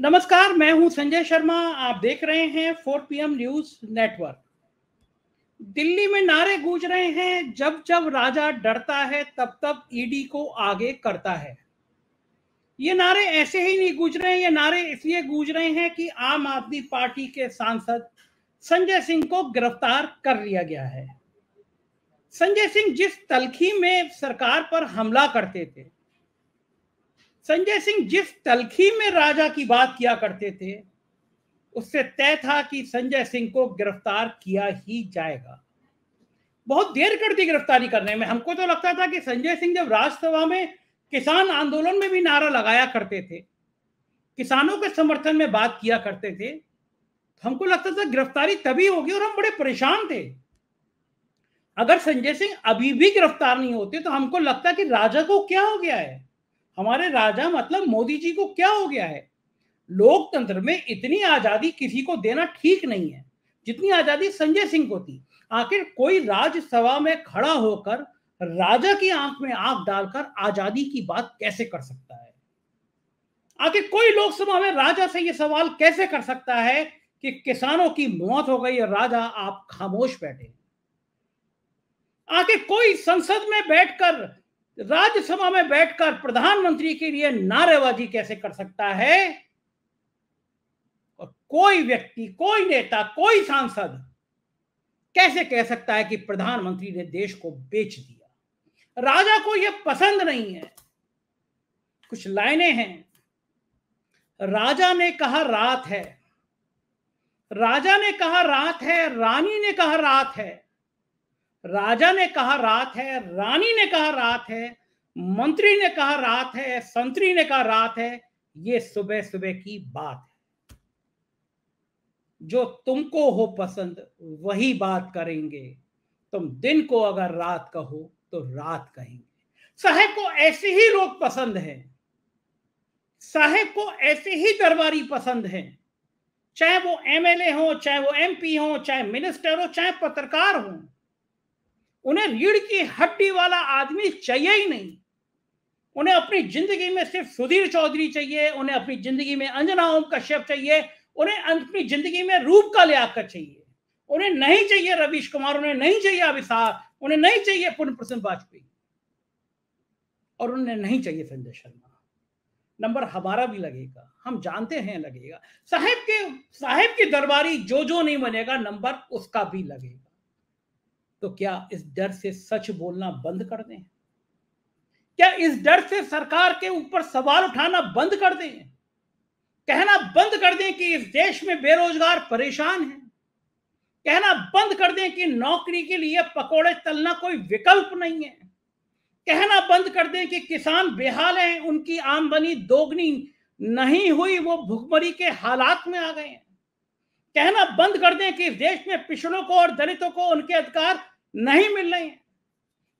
नमस्कार मैं हूं संजय शर्मा आप देख रहे हैं 4 पीएम न्यूज नेटवर्क दिल्ली में नारे गूंज रहे हैं जब जब राजा डरता है तब तब ईडी को आगे करता है ये नारे ऐसे ही नहीं गूंज रहे हैं ये नारे इसलिए गूंज रहे हैं कि आम आदमी पार्टी के सांसद संजय सिंह को गिरफ्तार कर लिया गया है संजय सिंह जिस तलखी में सरकार पर हमला करते थे संजय सिंह जिस तलखी में राजा की बात किया करते थे उससे तय था कि संजय सिंह को गिरफ्तार किया ही जाएगा बहुत देर कर दी गिरफ्तारी करने में हमको तो लगता था कि संजय सिंह जब राज्यसभा में किसान आंदोलन में भी नारा लगाया करते थे किसानों के समर्थन में बात किया करते थे तो हमको लगता था गिरफ्तारी तभी होगी और हम बड़े परेशान थे अगर संजय सिंह अभी भी गिरफ्तार नहीं होते तो हमको लगता कि राजा को क्या हो गया है हमारे राजा मतलब मोदी जी को क्या हो गया है लोकतंत्र में इतनी आजादी किसी को देना ठीक नहीं है जितनी आजादी संजय सिंह को थी आखिर कोई राज्यसभा में खड़ा होकर राजा की आंख में आंख डालकर आजादी की बात कैसे कर सकता है आखिर कोई लोकसभा में राजा से यह सवाल कैसे कर सकता है कि किसानों की मौत हो गई और राजा आप खामोश बैठे आखिर कोई संसद में बैठकर राज्यसभा में बैठकर प्रधानमंत्री के लिए नारेबाजी कैसे कर सकता है और कोई व्यक्ति कोई नेता कोई सांसद कैसे कह सकता है कि प्रधानमंत्री ने देश को बेच दिया राजा को यह पसंद नहीं है कुछ लाइनें हैं राजा ने कहा रात है राजा ने कहा रात है रानी ने कहा रात है राजा ने कहा रात है रानी ने कहा रात है मंत्री ने कहा रात है संतरी ने कहा रात है ये सुबह सुबह की बात है जो तुमको हो पसंद वही बात करेंगे तुम दिन को अगर रात कहो तो रात कहेंगे साहेब को ऐसे ही लोग पसंद है साहेब को ऐसे ही दरबारी पसंद है चाहे वो एमएलए हो चाहे वो एमपी हो चाहे मिनिस्टर हो चाहे पत्रकार हो उन्हें रीढ़ की हड्डी वाला आदमी चाहिए ही नहीं उन्हें अपनी जिंदगी में सिर्फ सुधीर चौधरी चाहिए उन्हें अपनी जिंदगी में अंजना ओम कश्यप चाहिए उन्हें अं-, अपनी जिंदगी में रूप का लियाकत चाहिए उन्हें नहीं चाहिए रवीश कुमार उन्हें नहीं चाहिए अभिसार उन्हें नहीं चाहिए पूर्ण प्रसन्न वाजपेयी और उन्हें नहीं चाहिए संजय शर्मा नंबर हमारा भी लगेगा हम जानते हैं लगेगा साहेब के साहेब के दरबारी जो जो नहीं बनेगा नंबर उसका भी लगेगा तो क्या इस डर से सच बोलना बंद कर दें क्या इस डर से सरकार के ऊपर सवाल उठाना बंद कर दें कहना बंद कर दें कि इस देश में बेरोजगार परेशान है कहना बंद कर दें कि नौकरी के लिए पकोड़े तलना कोई विकल्प नहीं है कहना बंद कर दें कि किसान बेहाल हैं उनकी आमदनी दोगुनी नहीं हुई वो भुखमरी के हालात में आ गए हैं कहना बंद कर दें कि इस देश में पिछड़ों को और दलितों को उनके अधिकार नहीं मिल रहे हैं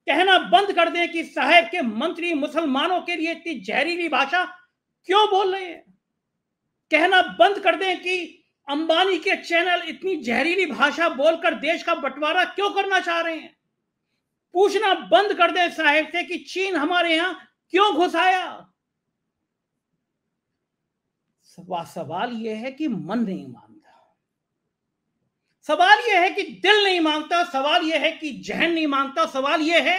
कहना बंद कर दें कि साहेब के मंत्री मुसलमानों के लिए इतनी जहरीली भाषा क्यों बोल रहे हैं कहना बंद कर दें कि अंबानी के चैनल इतनी जहरीली भाषा बोलकर देश का बंटवारा क्यों करना चाह रहे हैं पूछना बंद कर दें साहेब से कि चीन हमारे यहां क्यों घुसाया सवाल यह है कि मन नहीं मान सवाल यह है कि दिल नहीं मांगता सवाल यह है कि जहन नहीं मांगता सवाल यह है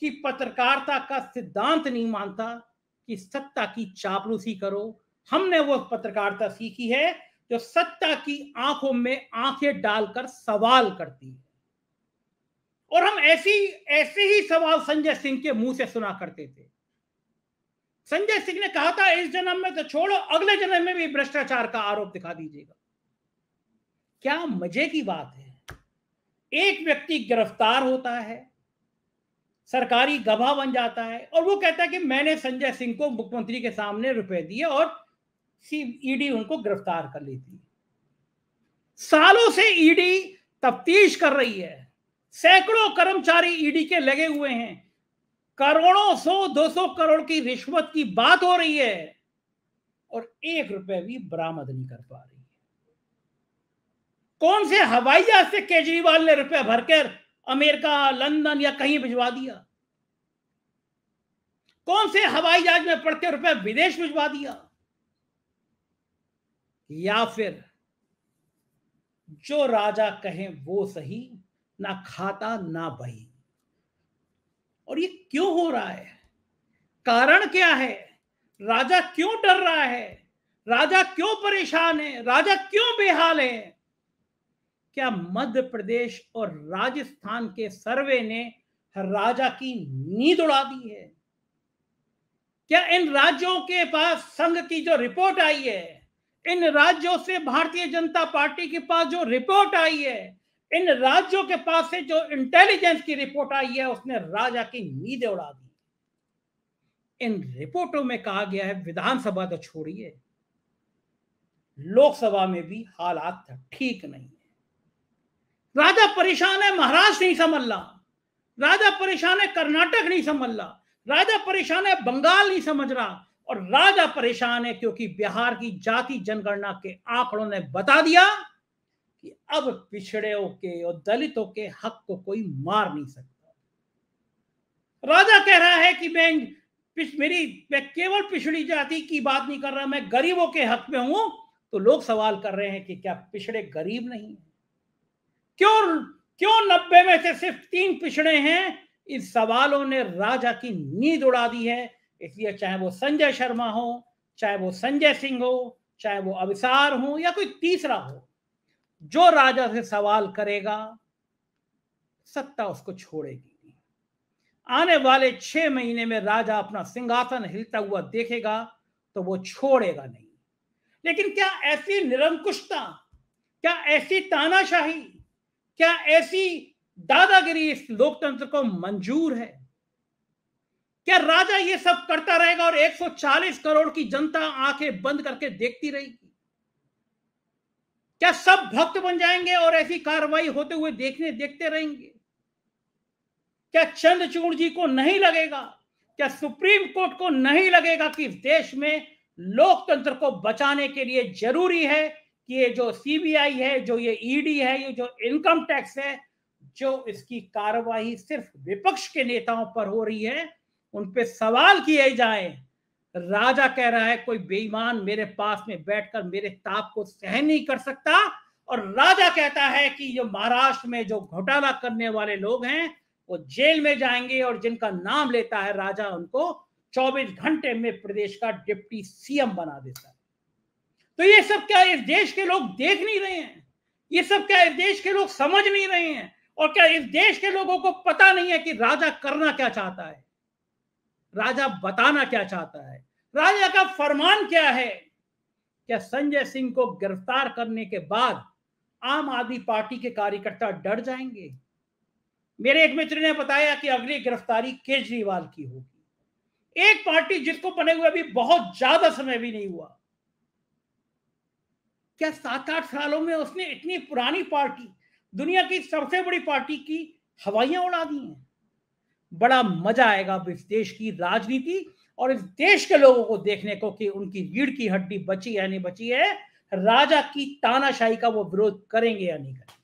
कि पत्रकारिता का सिद्धांत नहीं मानता कि सत्ता की चापलूसी करो हमने वो पत्रकारिता सीखी है जो सत्ता की आंखों में आंखें डालकर सवाल करती है और हम ऐसी ऐसे ही सवाल संजय सिंह के मुंह से सुना करते थे संजय सिंह ने कहा था इस जन्म में तो छोड़ो अगले जन्म में भी भ्रष्टाचार का आरोप दिखा दीजिएगा क्या मजे की बात है एक व्यक्ति गिरफ्तार होता है सरकारी गवाह बन जाता है और वो कहता है कि मैंने संजय सिंह को मुख्यमंत्री के सामने रुपए दिए और ईडी उनको गिरफ्तार कर लेती सालों से ईडी तफ्तीश कर रही है सैकड़ों कर्मचारी ईडी के लगे हुए हैं करोड़ों सौ दो सौ करोड़ की रिश्वत की बात हो रही है और एक रुपए भी बरामद नहीं कर पा रहे कौन से हवाई जहाज से केजरीवाल ने रुपया भरकर अमेरिका लंदन या कहीं भिजवा दिया कौन से हवाई जहाज में पढ़ के रुपया विदेश भिजवा दिया या फिर जो राजा कहे वो सही ना खाता ना बही और ये क्यों हो रहा है कारण क्या है राजा क्यों डर रहा है राजा क्यों परेशान है राजा क्यों बेहाल है क्या मध्य प्रदेश और राजस्थान के सर्वे ने राजा की नींद उड़ा दी है क्या इन राज्यों के पास संघ की जो रिपोर्ट आई है इन राज्यों से भारतीय जनता पार्टी के पास जो रिपोर्ट आई है इन राज्यों के पास से जो इंटेलिजेंस की रिपोर्ट आई है उसने राजा की नींद उड़ा दी इन रिपोर्टों में कहा गया है विधानसभा तो छोड़िए लोकसभा में भी हालात ठीक नहीं है राजा परेशान है महाराष्ट्र नहीं संभल रहा राजा परेशान है कर्नाटक नहीं संभल रहा राजा परेशान है बंगाल नहीं समझ रहा और राजा परेशान है क्योंकि बिहार की जाति जनगणना के आंकड़ों ने बता दिया कि अब पिछड़ों के और दलितों के हक को कोई मार नहीं सकता राजा कह रहा है कि मैं मेरी मैं केवल पिछड़ी जाति की बात नहीं कर रहा मैं गरीबों के हक में हूं तो लोग सवाल कर रहे हैं कि क्या पिछड़े गरीब नहीं है क्यों क्यों नब्बे में से सिर्फ तीन पिछड़े हैं इन सवालों ने राजा की नींद उड़ा दी है इसलिए चाहे वो संजय शर्मा हो चाहे वो संजय सिंह हो चाहे वो अविसार हो या कोई तीसरा हो जो राजा से सवाल करेगा सत्ता उसको छोड़ेगी आने वाले छह महीने में राजा अपना सिंहासन हिलता हुआ देखेगा तो वो छोड़ेगा नहीं लेकिन क्या ऐसी निरंकुशता क्या ऐसी तानाशाही क्या ऐसी दादागिरी इस लोकतंत्र को मंजूर है क्या राजा ये सब करता रहेगा और 140 करोड़ की जनता आंखें बंद करके देखती रहेगी क्या सब भक्त बन जाएंगे और ऐसी कार्रवाई होते हुए देखने देखते रहेंगे क्या चंद्रचूड़ जी को नहीं लगेगा क्या सुप्रीम कोर्ट को नहीं लगेगा कि देश में लोकतंत्र को बचाने के लिए जरूरी है कि ये जो सीबीआई है जो ये ईडी e है ये जो इनकम टैक्स है जो इसकी कार्रवाई सिर्फ विपक्ष के नेताओं पर हो रही है उन पे सवाल किए जाए राजा कह रहा है कोई बेईमान मेरे पास में बैठकर मेरे ताप को सहन नहीं कर सकता और राजा कहता है कि जो महाराष्ट्र में जो घोटाला करने वाले लोग हैं वो जेल में जाएंगे और जिनका नाम लेता है राजा उनको 24 घंटे में प्रदेश का डिप्टी सीएम बना देता है तो ये सब क्या इस देश के लोग देख नहीं रहे हैं ये सब क्या इस देश के लोग समझ नहीं रहे हैं और क्या इस देश के लोगों को पता नहीं है कि राजा करना क्या चाहता है राजा बताना क्या चाहता है राजा का फरमान क्या है क्या संजय सिंह को गिरफ्तार करने के बाद आम आदमी पार्टी के कार्यकर्ता डर जाएंगे मेरे एक मित्र ने बताया कि अगली गिरफ्तारी केजरीवाल की होगी एक पार्टी जिसको बने हुए अभी बहुत ज्यादा समय भी नहीं हुआ क्या सात आठ सालों में उसने इतनी पुरानी पार्टी दुनिया की सबसे बड़ी पार्टी की हवाइयां उड़ा दी हैं बड़ा मजा आएगा अब इस देश की राजनीति और इस देश के लोगों को देखने को कि उनकी रीढ़ की हड्डी बची है नहीं बची है राजा की तानाशाही का वो विरोध करेंगे या नहीं करेंगे